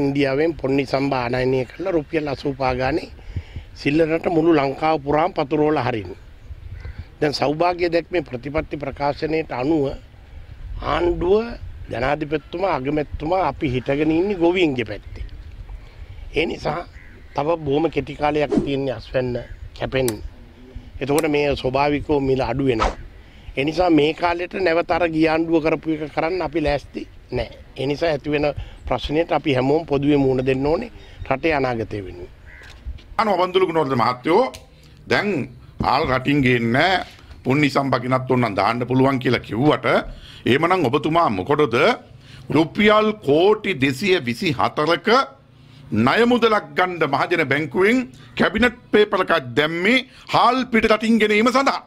ඉන්දියාවෙන් පොන්නි සම්බා අනයනය කරලා රුපියල් අසූපාගානේ සිල්ලරට මුළු ලංකාව පුරාම් පතුරෝල හරින්. දැන් සෞභාග්‍ය දැක්මේ ප්‍රතිපත්ති ප්‍රකාශනයට අනුව ආණ්ඩුව ජනාධිපත්තුමා අගමැත්තුමා අපි හිටගෙන ඉන්නේ ගොවීන්ගේ පැත්තේ. ඒ නිසා තව බොහොම කෙටි කාලයක් තියෙන්නේ අස්වැන්න කැපෙන්න. එතකොට මේ ස්වභාවිකව මිල අඩු වෙනවා. ඒ නිසා මේ කාලෙට නැවතර ගියාණ්ඩුව කරපු එක කරන්න අපි ලෑස්තියි. නැහැ. ඒ නිසා ඇති වෙන ප්‍රශ්නෙට අපි හැමෝම පොදුවේ මුහුණ දෙන්න ඕනේ රටේ අනාගතය වෙනුවෙන්. අනු අවන්දුලු ගුණවර්ධන මහත්තයෝ දැන් ආල් රටින් ගේන්නේ පුන්නි සම්බකිනත් ඔන්නම් දාන්න පුළුවන් කියලා කිව්වට එහෙමනම් ඔබතුමා මොකටද රුපියල් කෝටි 224ක ණය මුදලක් ගන්න මහජන බැංකුවෙන් කැබිනට් පේපර් එකක් දැම්මේ හාල් පිට රටින් ගෙනීම සඳහා.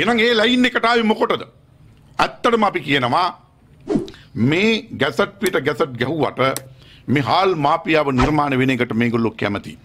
එහෙනම් ඒ ලයින් එකට ආවේ මොකටද? ඇත්තටම අපි කියනවා මේ ගැසට් පිට ගැසට් ගැහුවට මේ හාල් මාපියාව නිර්මාණ වෙන එකට මේගොල්ලෝ කැමතියි.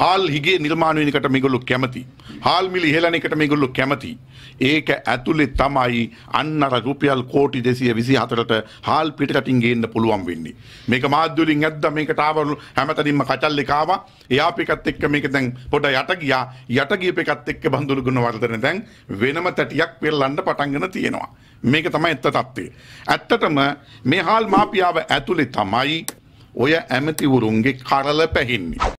හාල් හිගේ නිර්මාණයකට මේගොල්ලු කැමති. හාල් මිලි ඉහළන එකට මේගොල්ලු කැමති. ඒක ඇතුලේ තමයි අන්න අර රුපියල් කෝටි 224ට හාල් පිටරටින් ගේන්න පුළුවන් වෙන්නේ. මේක මාධ්‍යවලින් ඇද්දා මේකට ආවලු හැමතැනින්ම කචල් එක ආවා. එයා පිටත් එක්ක මේක දැන් පොඩ යට ගියා. යට ගියපෙකත් එක්ක බඳුරු ගුණ වර්ධන දැන් වෙනම තැටියක් පෙරලන්න පටන් තියෙනවා. මේක තමයි ඇත්ත තත්ත්වය. ඇත්තටම මේ හාල් මාපියාව ඇතුලේ තමයි ඔය ඇමතිවරුන්ගේ කරල පැහින්නේ.